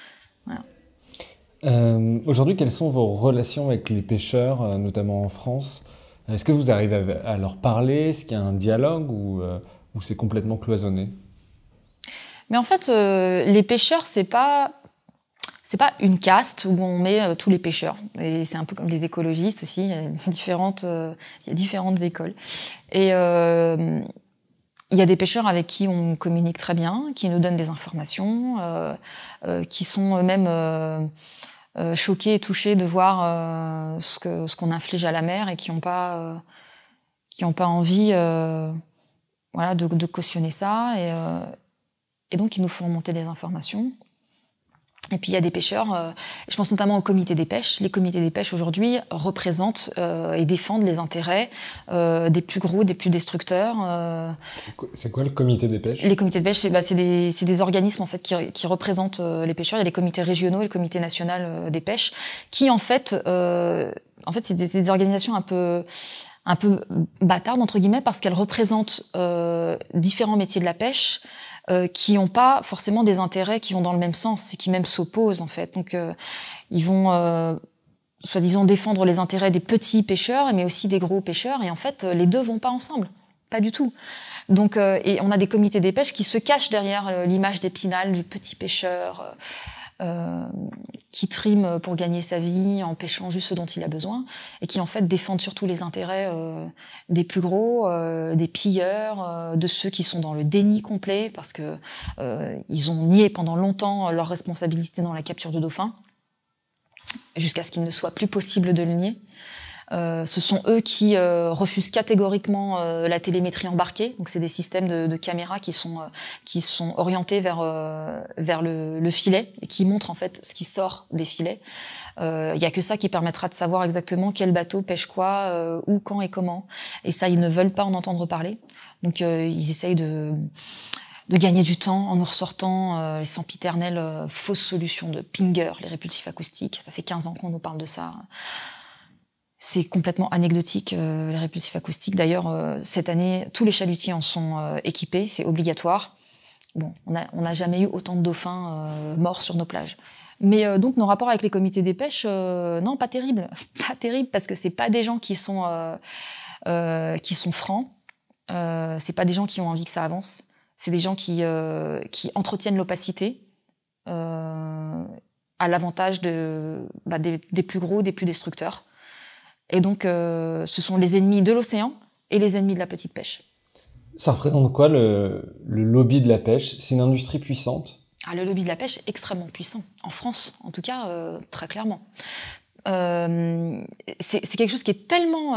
Aujourd'hui, quelles sont vos relations avec les pêcheurs, notamment en France est-ce que vous arrivez à leur parler Est-ce qu'il y a un dialogue ou, euh, c'est complètement cloisonné Mais en fait, euh, les pêcheurs, c'est pas c'est pas une caste où on met euh, tous les pêcheurs. Et c'est un peu comme les écologistes aussi. Il y a *laughs* différentes, écoles. Et il y a des pêcheurs avec qui on communique très bien, qui nous donnent des informations, qui sont eux-mêmes euh, choqués et touchés de voir euh, ce que ce qu'on inflige à la mer et qui n'ont pas euh, qui ont pas envie voilà de, de, cautionner ça et, et donc ils nous font remonter des informations et puis il y a des pêcheurs, euh, je pense notamment au comité des pêches. Les comités des pêches aujourd'hui représentent euh, et défendent les intérêts euh, des plus gros, des plus destructeurs. C'est quoi, le comité des pêches Les comités de pêche, bah, c'est des, des, organismes en fait qui, qui représentent les pêcheurs. Il y a les comités régionaux et le comité national des pêches qui en fait, en fait c'est des, des organisations un peu un peu bâtardes entre guillemets parce qu'elles représentent différents métiers de la pêche. Euh, qui n'ont pas forcément des intérêts qui vont dans le même sens et qui même s'opposent en fait. Donc euh, ils vont euh, soi-disant défendre les intérêts des petits pêcheurs mais aussi des gros pêcheurs et en fait les deux vont pas ensemble, pas du tout. Donc et on a des comités des pêches qui se cachent derrière l'image d'épinal du petit pêcheur. Euh, qui trime pour gagner sa vie en pêchant juste ce dont il a besoin, et qui en fait défendent surtout les intérêts euh, des plus gros, euh, des pilleurs, de ceux qui sont dans le déni complet, parce que ils ont nié pendant longtemps leur responsabilité dans la capture de dauphins, jusqu'à ce qu'il ne soit plus possible de le nier. Euh, ce sont eux qui euh, refusent catégoriquement euh, la télémétrie embarquée. Donc c'est des systèmes de, de caméras qui sont qui sont orientés vers vers le, filet et qui montrent en fait ce qui sort des filets. Il n'y a que ça qui permettra de savoir exactement quel bateau pêche quoi, où, quand et comment. Et ça, ils ne veulent pas en entendre parler. Donc ils essayent de de gagner du temps en nous ressortant les sempiternelles fausses solutions de Pinger, les répulsifs acoustiques. Ça fait 15 ans qu'on nous parle de ça. C'est complètement anecdotique, euh, les répulsifs acoustiques. D'ailleurs, euh, cette année, tous les chalutiers en sont euh, équipés, c'est obligatoire. Bon, on n'a jamais eu autant de dauphins morts sur nos plages. Mais donc, nos rapports avec les comités des pêches, non, pas terrible. *laughs* pas terrible, parce que c'est pas des gens qui sont, qui sont francs. c'est pas des gens qui ont envie que ça avance. C'est des gens qui, qui entretiennent l'opacité à l'avantage de, bah, des plus gros, des plus destructeurs. Et donc, euh, ce sont les ennemis de l'océan et les ennemis de la petite pêche. Ça représente quoi le, lobby de la pêche C'est une industrie puissante ah, Le lobby de la pêche est extrêmement puissant, en France en tout cas, euh, très clairement. Euh, c'est quelque chose qui est tellement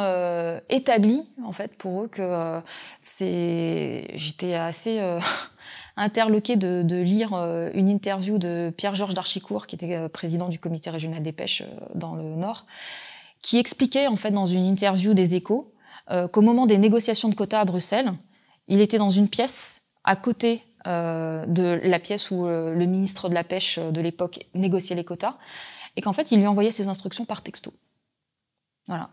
établi en fait pour eux que j'étais assez *laughs* interloquée de, de lire une interview de Pierre-Georges d'Archicourt qui était président du comité régional des pêches dans le Nord qui expliquait en fait dans une interview des Échos euh, qu'au moment des négociations de quotas à Bruxelles, il était dans une pièce à côté euh, de la pièce où euh, le ministre de la Pêche de l'époque négociait les quotas, et qu'en fait, il lui envoyait ses instructions par texto. Voilà.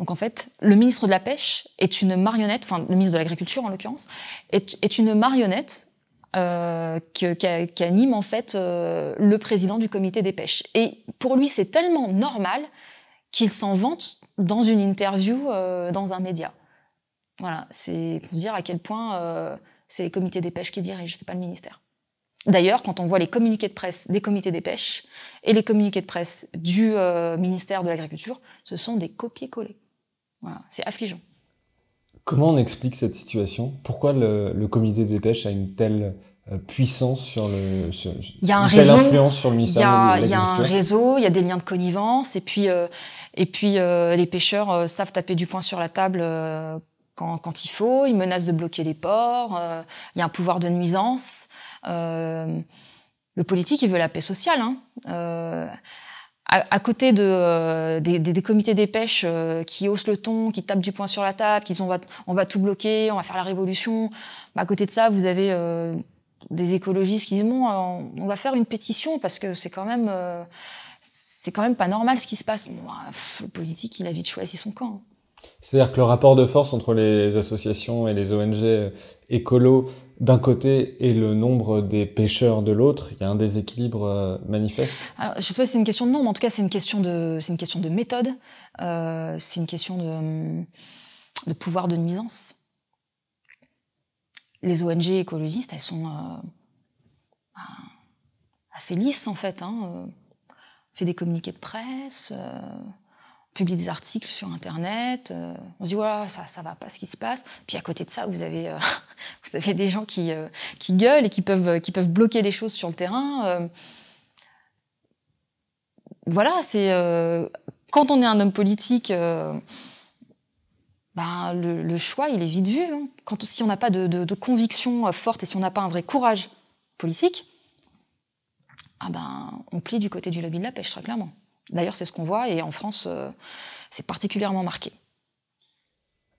Donc en fait, le ministre de la Pêche est une marionnette, enfin le ministre de l'Agriculture en l'occurrence, est, une marionnette qu'anime en fait le président du comité des pêches. Et pour lui, c'est tellement normal qu'il s'en vante dans une interview euh, dans un média. Voilà, c'est pour dire à quel point euh, c'est les comités des pêches qui dirigent, c'est pas le ministère. D'ailleurs, quand on voit les communiqués de presse des comités des pêches et les communiqués de presse du euh, ministère de l'Agriculture, ce sont des copier-coller. Voilà, c'est affligeant. Comment on explique cette situation Pourquoi le, le, comité des pêches a une telle euh, puissance sur le. il y a un réseau. Il y, a, un réseau, il y a des liens de connivence, et puis, euh, et puis euh, les pêcheurs savent taper du poing sur la table quand, quand, il faut, ils menacent de bloquer les ports, il y a un pouvoir de nuisance. le politique, il veut la paix sociale. Hein. À, à, côté de, des, des, comités des pêches qui haussent le ton, qui tapent du poing sur la table, qui disent on va, on va tout bloquer, on va faire la révolution, bah, à côté de ça, vous avez des écologistes qui disent bon, euh, on va faire une pétition parce que c'est quand même euh, c'est quand même pas normal ce qui se passe. Bah, le politique, il a vite choisi son camp. Hein. C'est-à-dire que le rapport de force entre les associations et les ONG euh, écolo d'un côté et le nombre des pêcheurs de l'autre, il y a un déséquilibre manifeste. je ne sais pas si c'est une question de nombre, mais en tout cas c'est une question de c'est une question de méthode, c'est une question de, de pouvoir de nuisance les ONG écologistes, elles sont euh, bah, assez lisses en fait. Hein. On fait des communiqués de presse, euh, publie des articles sur Internet. Euh, on se dit voilà, ça, ça va pas ce qui se passe. Puis à côté de ça, vous avez, euh, *laughs* vous avez des gens qui, qui gueulent et qui peuvent, qui peuvent bloquer les choses sur le terrain. voilà, c'est quand on est un homme politique ben, le, choix, il est vite vu. Hein. Quand, si on n'a pas de, conviction euh, forte et si on n'a pas un vrai courage politique, ah ben, on plie du côté du lobby de la pêche, très clairement. D'ailleurs, c'est ce qu'on voit, et en France, euh, c'est particulièrement marqué.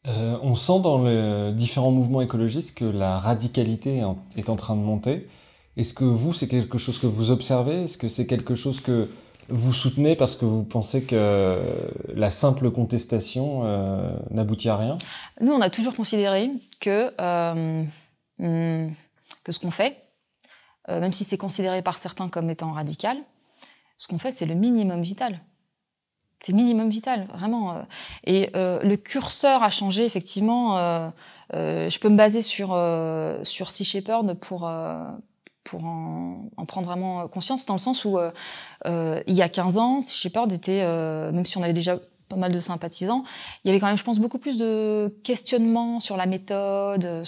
Euh, on sent dans les différents mouvements écologistes que la radicalité est en train de monter. Est-ce que vous, c'est quelque chose que vous observez Est-ce que c'est quelque chose que vous soutenez parce que vous pensez que la simple contestation euh, n'aboutit à rien Nous, on a toujours considéré que, euh, hmm, que ce qu'on fait, euh, même si c'est considéré par certains comme étant radical, ce qu'on fait, c'est le minimum vital. C'est minimum vital, vraiment. Et le curseur a changé, effectivement. je peux me baser sur, sur Sea Shepherd pour, pour en, prendre vraiment euh, conscience, dans le sens où euh, euh, il y a 15 ans, si Shepard était, même si on avait déjà pas mal de sympathisants, il y avait quand même, je pense, beaucoup plus de questionnements sur la méthode.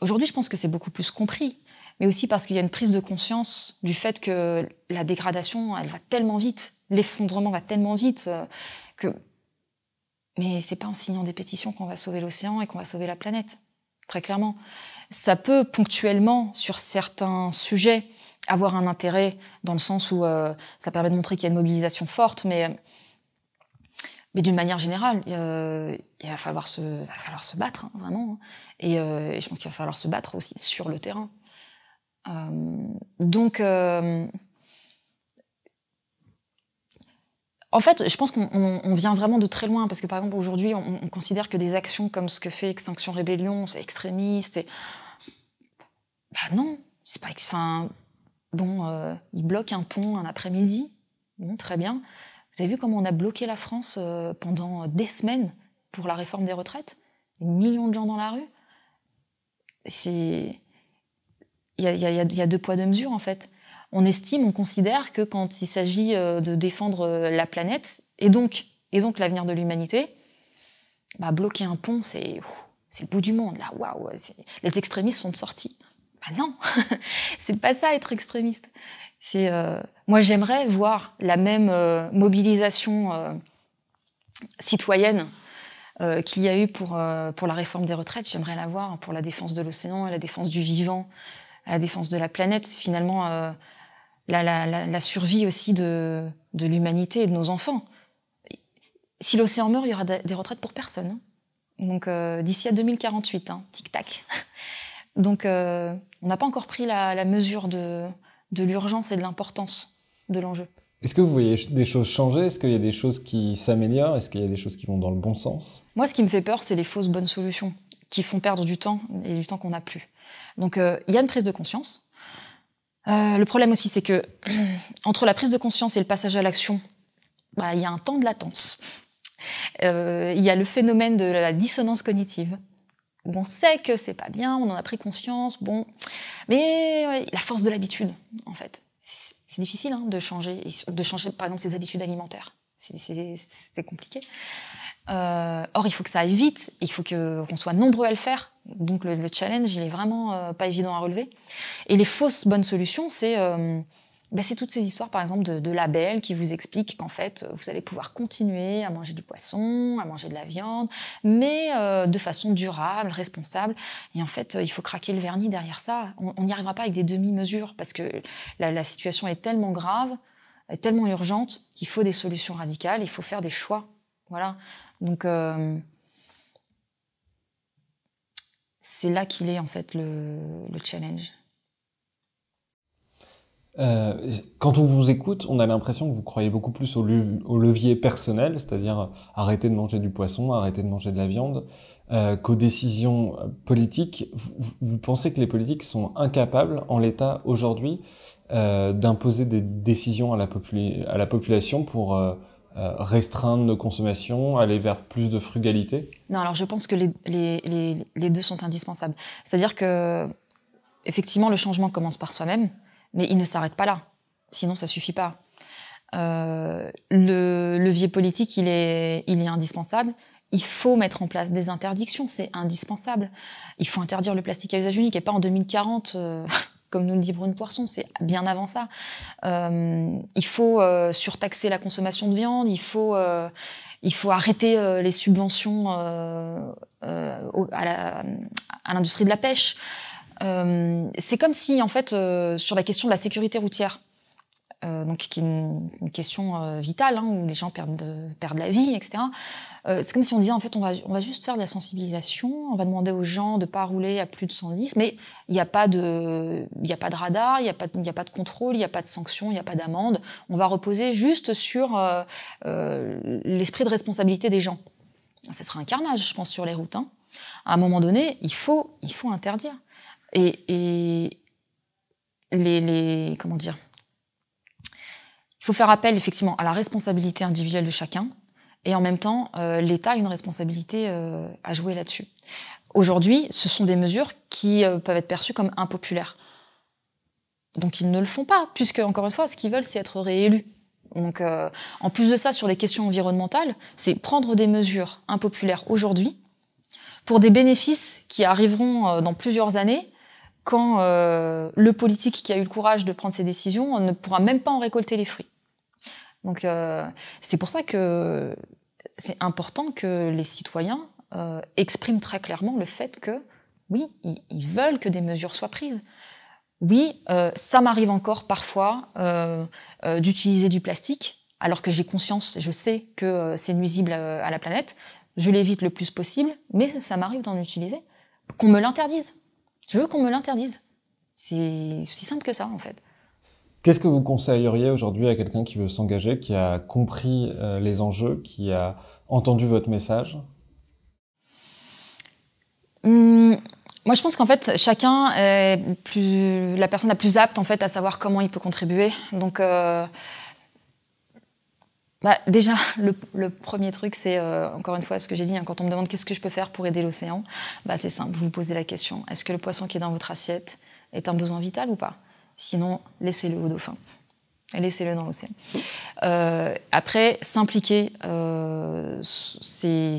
Aujourd'hui, je pense que c'est beaucoup plus compris, mais aussi parce qu'il y a une prise de conscience du fait que la dégradation, elle va tellement vite, l'effondrement va tellement vite que. Mais c'est pas en signant des pétitions qu'on va sauver l'océan et qu'on va sauver la planète, très clairement. Ça peut ponctuellement, sur certains sujets, avoir un intérêt dans le sens où euh, ça permet de montrer qu'il y a une mobilisation forte, mais, mais d'une manière générale, euh, il va falloir se, va falloir se battre, hein, vraiment. Et, euh, et, je pense qu'il va falloir se battre aussi sur le terrain. donc, En fait, je pense qu'on vient vraiment de très loin, parce que par exemple aujourd'hui, on, considère que des actions comme ce que fait Extinction Rébellion, c'est extrémiste. Et... Bah non, c'est pas. Enfin, bon, euh, ils bloquent un pont un après-midi, bon, très bien. Vous avez vu comment on a bloqué la France euh, pendant des semaines pour la réforme des retraites Des millions de gens dans la rue. C'est. Il y a, deux poids, deux mesures en fait on estime, on considère que quand il s'agit euh, de défendre euh, la planète et donc, et donc l'avenir de l'humanité, bah, bloquer un pont, c'est le bout du monde, les extrémistes sont sortis. Bah non, *laughs* c'est pas ça être extrémiste. C'est euh, moi j'aimerais voir la même mobilisation citoyenne qu'il y a eu pour pour la réforme des retraites. J'aimerais la voir pour la défense de l'océan, la défense du vivant, la défense de la planète. Finalement, la, survie aussi de, l'humanité et de nos enfants. Si l'océan meurt, il y aura des retraites pour personne. Hein. Donc euh, d'ici à 2048, hein. tic-tac. *laughs* Donc euh, on n'a pas encore pris la, mesure de, l'urgence et de l'importance de l'enjeu. Est-ce que vous voyez des choses changer Est-ce qu'il y a des choses qui s'améliorent Est-ce qu'il y a des choses qui vont dans le bon sens Moi, ce qui me fait peur, c'est les fausses bonnes solutions qui font perdre du temps et du temps qu'on n'a plus. Donc euh, il y a une prise de conscience, euh, le problème aussi, c'est que *clears throat* entre la prise de conscience et le passage à l'action, bah, il y a un temps de latence. Euh, il y a le phénomène de la dissonance cognitive. on sait que c'est pas bien, on en a pris conscience, bon, mais la force de l'habitude, en fait. C'est difficile hein, de changer, de changer par exemple ses habitudes alimentaires. C'est compliqué. Euh, or, il faut que ça aille vite, il faut qu'on soit nombreux à le faire. Donc le, le, challenge, il est vraiment euh, pas évident à relever. Et les fausses bonnes solutions, c'est euh, bah, c'est toutes ces histoires, par exemple, de, de labels qui vous expliquent qu'en fait, euh, vous allez pouvoir continuer à manger du poisson, à manger de la viande, mais de façon durable, responsable. Et en fait, il faut craquer le vernis derrière ça. On n'y arrivera pas avec des demi-mesures parce que la, la, situation est tellement grave, est tellement urgente qu'il faut des solutions radicales, il faut faire des choix. Voilà. Donc c'est là qu'il est en fait le, challenge. Euh, quand on vous écoute, on a l'impression que vous croyez beaucoup plus au, levier personnel, c'est-à-dire arrêter de manger du poisson, arrêter de manger de la viande, euh, qu'aux décisions politiques. Vous, pensez que les politiques sont incapables, en l'état aujourd'hui, euh, d'imposer des décisions à la population pour euh, restreindre nos consommations, aller vers plus de frugalité Non, alors je pense que les, deux sont indispensables. C'est-à-dire que, effectivement, le changement commence par soi-même, mais il ne s'arrête pas là. Sinon, ça suffit pas. Euh, le levier politique, il est, indispensable. Il faut mettre en place des interdictions, c'est indispensable. Il faut interdire le plastique à usage unique et pas en 2040. *laughs* comme nous le dit Brune Poisson, c'est bien avant ça. Euh, il faut euh, surtaxer la consommation de viande, il faut, euh, il faut arrêter les subventions à l'industrie de la pêche. c'est comme si, en fait, sur la question de la sécurité routière, euh, donc qui est une, question euh, vitale, hein, où les gens perdent, perdent la vie, etc. Euh, c'est comme si on disait, en fait, on va, on va juste faire de la sensibilisation, on va demander aux gens de ne pas rouler à plus de 110, mais il n'y a, pas de, y a pas de radar, il n'y a, pas de, a pas de contrôle, il n'y a pas de sanction, il n'y a pas d'amende. On va reposer juste sur l'esprit de responsabilité des gens. Ce sera un carnage, je pense, sur les routes. Hein. À un moment donné, il faut, il faut interdire. Et, et les, les... Comment dire il faut faire appel effectivement à la responsabilité individuelle de chacun, et en même temps, euh, l'État a une responsabilité euh, à jouer là-dessus. Aujourd'hui, ce sont des mesures qui euh, peuvent être perçues comme impopulaires. Donc ils ne le font pas, puisque, encore une fois, ce qu'ils veulent, c'est être réélus. Donc, en plus de ça, sur les questions environnementales, c'est prendre des mesures impopulaires aujourd'hui pour des bénéfices qui arriveront dans plusieurs années, quand le politique qui a eu le courage de prendre ces décisions ne pourra même pas en récolter les fruits. Donc euh, c'est pour ça que c'est important que les citoyens euh, expriment très clairement le fait que oui, ils, veulent que des mesures soient prises. Oui, euh, ça m'arrive encore parfois euh, d'utiliser du plastique, alors que j'ai conscience, je sais que c'est nuisible à, à la planète. Je l'évite le plus possible, mais ça m'arrive d'en utiliser. Qu'on me l'interdise. Je veux qu'on me l'interdise. C'est si simple que ça, en fait. Qu'est-ce que vous conseilleriez aujourd'hui à quelqu'un qui veut s'engager, qui a compris euh, les enjeux, qui a entendu votre message hum, Moi, je pense qu'en fait, chacun est plus, la personne la plus apte en fait à savoir comment il peut contribuer. Donc euh, bah, déjà, *laughs* le, premier truc, c'est euh, encore une fois ce que j'ai dit, hein, quand on me demande qu'est-ce que je peux faire pour aider l'océan, bah, c'est simple, vous vous posez la question, est-ce que le poisson qui est dans votre assiette est un besoin vital ou pas Sinon, laissez-le au dauphin. Laissez-le dans l'océan. Euh, après, s'impliquer, euh, c'est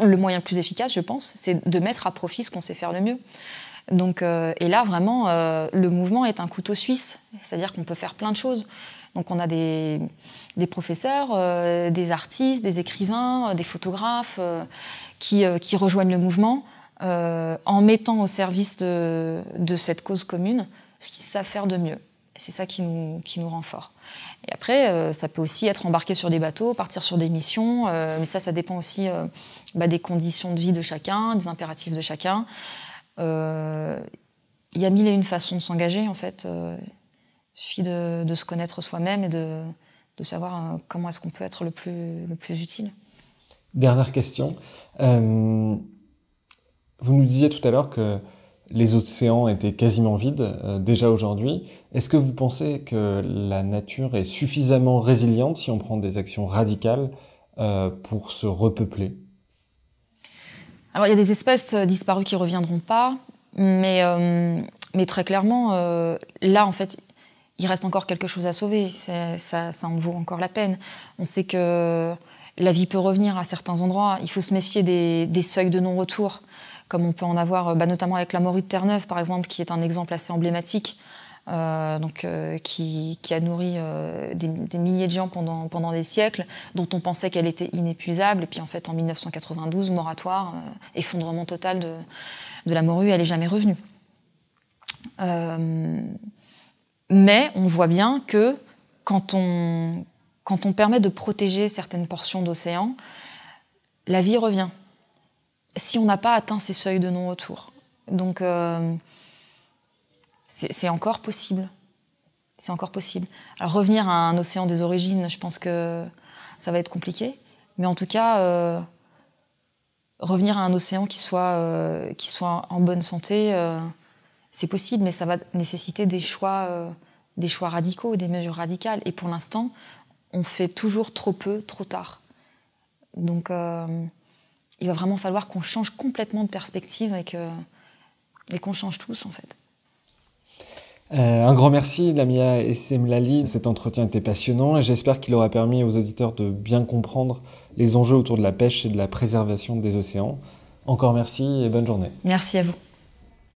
le moyen le plus efficace, je pense, c'est de mettre à profit ce qu'on sait faire le mieux. Donc, euh, et là, vraiment, le mouvement est un couteau suisse, c'est-à-dire qu'on peut faire plein de choses. Donc on a des, professeurs, des artistes, des écrivains, des photographes qui, rejoignent le mouvement en mettant au service de cette cause commune ce qu'ils savent faire de mieux. C'est ça qui nous, qui nous rend fort. Et après, euh, ça peut aussi être embarqué sur des bateaux, partir sur des missions, euh, mais ça, ça dépend aussi euh, bah, des conditions de vie de chacun, des impératifs de chacun. Il y a mille et une façons de s'engager, en fait. il suffit de, de se connaître soi-même et de, de savoir comment est-ce qu'on peut être le plus, le plus utile. Dernière question. vous nous disiez tout à l'heure que les océans étaient quasiment vides euh, déjà aujourd'hui. Est-ce que vous pensez que la nature est suffisamment résiliente si on prend des actions radicales euh, pour se repeupler Alors il y a des espèces euh, disparues qui reviendront pas, mais, très clairement, là en fait, il reste encore quelque chose à sauver. Ça, en vaut encore la peine. On sait que la vie peut revenir à certains endroits. Il faut se méfier des seuils de non-retour comme on peut en avoir euh, bah, notamment avec la morue de Terre-Neuve, par exemple, qui est un exemple assez emblématique, euh, donc, euh, qui, a nourri des, milliers de gens pendant, des siècles, dont on pensait qu'elle était inépuisable. Et puis en fait, en 1992, moratoire, effondrement total de, la morue, elle n'est jamais revenue. mais on voit bien que quand on, quand on permet de protéger certaines portions d'océan, la vie revient si on n'a pas atteint ces seuils de non-retour. Donc, euh, c'est encore possible. C'est encore possible. Alors, revenir à un océan des origines, je pense que ça va être compliqué. Mais en tout cas, euh, revenir à un océan qui soit, euh, qui soit en bonne santé, c'est possible, mais ça va nécessiter des choix, des choix radicaux, des mesures radicales. Et pour l'instant, on fait toujours trop peu, trop tard. Donc il va vraiment falloir qu'on change complètement de perspective et qu'on change tous en fait. Euh, un grand merci, Lamia Semlali. Cet entretien était passionnant et j'espère qu'il aura permis aux auditeurs de bien comprendre les enjeux autour de la pêche et de la préservation des océans. Encore merci et bonne journée. Merci à vous.